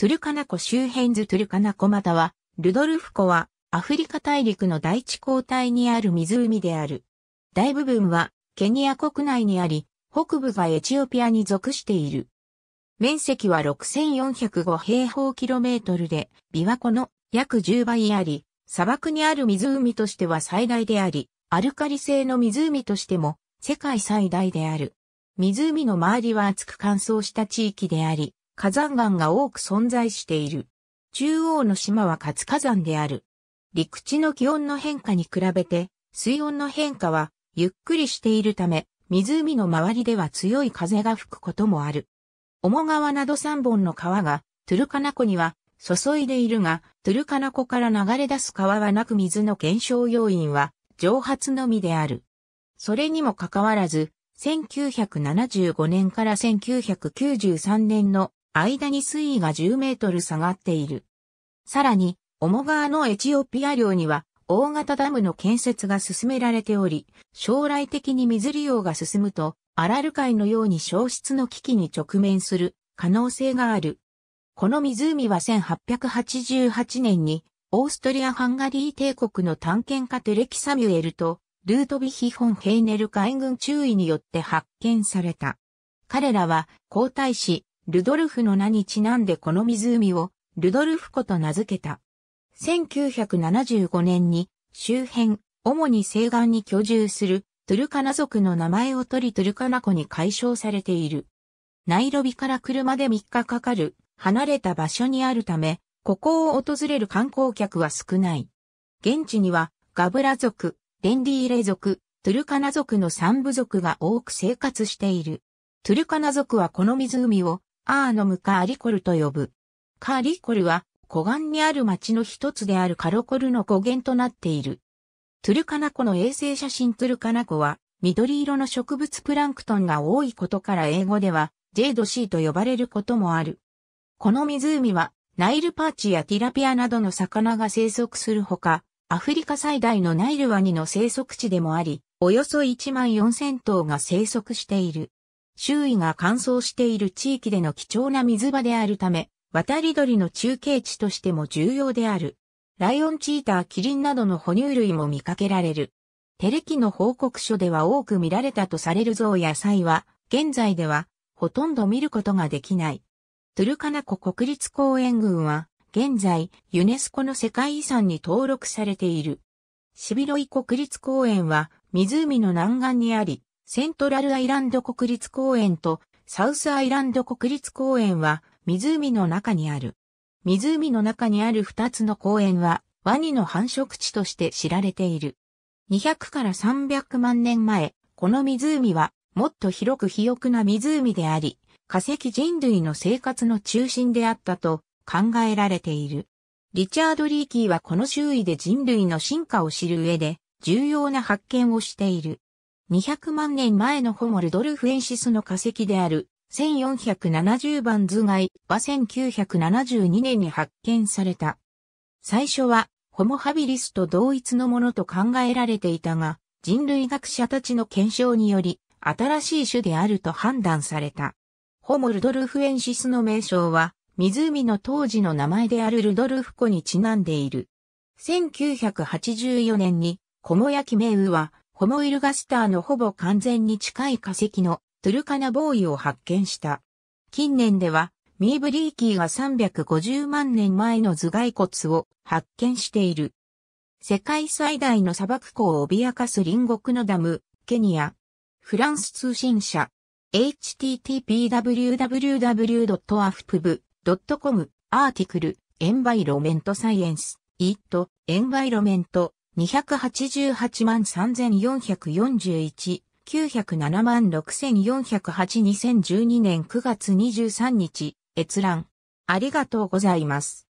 トゥルカナ湖周辺図トゥルカナ湖または、ルドルフ湖は、アフリカ大陸の大地交代にある湖である。大部分は、ケニア国内にあり、北部がエチオピアに属している。面積は6405平方キロメートルで、琵琶湖の約10倍あり、砂漠にある湖としては最大であり、アルカリ性の湖としても世界最大である。湖の周りは厚く乾燥した地域であり、火山岩が多く存在している。中央の島は活火山である。陸地の気温の変化に比べて、水温の変化はゆっくりしているため、湖の周りでは強い風が吹くこともある。重川など3本の川が、トゥルカナ湖には注いでいるが、トゥルカナ湖から流れ出す川はなく水の減少要因は蒸発のみである。それにもかかわらず、1975年から1993年の間に水位が10メートル下がっている。さらに、オモ川のエチオピア領には、大型ダムの建設が進められており、将来的に水利用が進むと、アラル海のように消失の危機に直面する可能性がある。この湖は1888年に、オーストリア・ハンガリー帝国の探検家テレキ・サミュエルと、ルートビヒ・フォン・ヘイネル海軍注意によって発見された。彼らは、皇太子、ルドルフの名にちなんでこの湖をルドルフ湖と名付けた。1975年に周辺、主に西岸に居住するトゥルカナ族の名前を取りトゥルカナ湖に解消されている。ナイロビから車で3日かかる離れた場所にあるため、ここを訪れる観光客は少ない。現地にはガブラ族、レンディーレ族、トゥルカナ族の三部族が多く生活している。トゥルカナ族はこの湖をアーノムカーリコルと呼ぶ。カーリコルは湖岸にある町の一つであるカロコルの語源となっている。トゥルカナ湖の衛星写真トゥルカナ湖は緑色の植物プランクトンが多いことから英語ではジェードシーと呼ばれることもある。この湖はナイルパーチやティラピアなどの魚が生息するほか、アフリカ最大のナイルワニの生息地でもあり、およそ1万4000頭が生息している。周囲が乾燥している地域での貴重な水場であるため、渡り鳥の中継地としても重要である。ライオンチーター、キリンなどの哺乳類も見かけられる。テレキの報告書では多く見られたとされる像やサイは、現在では、ほとんど見ることができない。トゥルカナ湖国立公園群は、現在、ユネスコの世界遺産に登録されている。シビロイ国立公園は、湖の南岸にあり、セントラルアイランド国立公園とサウスアイランド国立公園は湖の中にある。湖の中にある二つの公園はワニの繁殖地として知られている。200から300万年前、この湖はもっと広く肥沃な湖であり、化石人類の生活の中心であったと考えられている。リチャード・リーキーはこの周囲で人類の進化を知る上で重要な発見をしている。200万年前のホモ・ルドルフエンシスの化石である1470番頭蓋は1972年に発見された。最初はホモ・ハビリスと同一のものと考えられていたが、人類学者たちの検証により新しい種であると判断された。ホモ・ルドルフエンシスの名称は湖の当時の名前であるルドルフ湖にちなんでいる。1984年に、コモヤキメウは、ホモイルガスターのほぼ完全に近い化石のトゥルカナボーイを発見した。近年では、ミーブリーキーが350万年前の頭蓋骨を発見している。世界最大の砂漠湖を脅かす隣国のダム、ケニア。フランス通信社。http://www.afpb.com アーティクル、エンバイロメントサイエンス、イット、エンバイロメント、288万3441、907万6408 2012年9月23日、閲覧。ありがとうございます。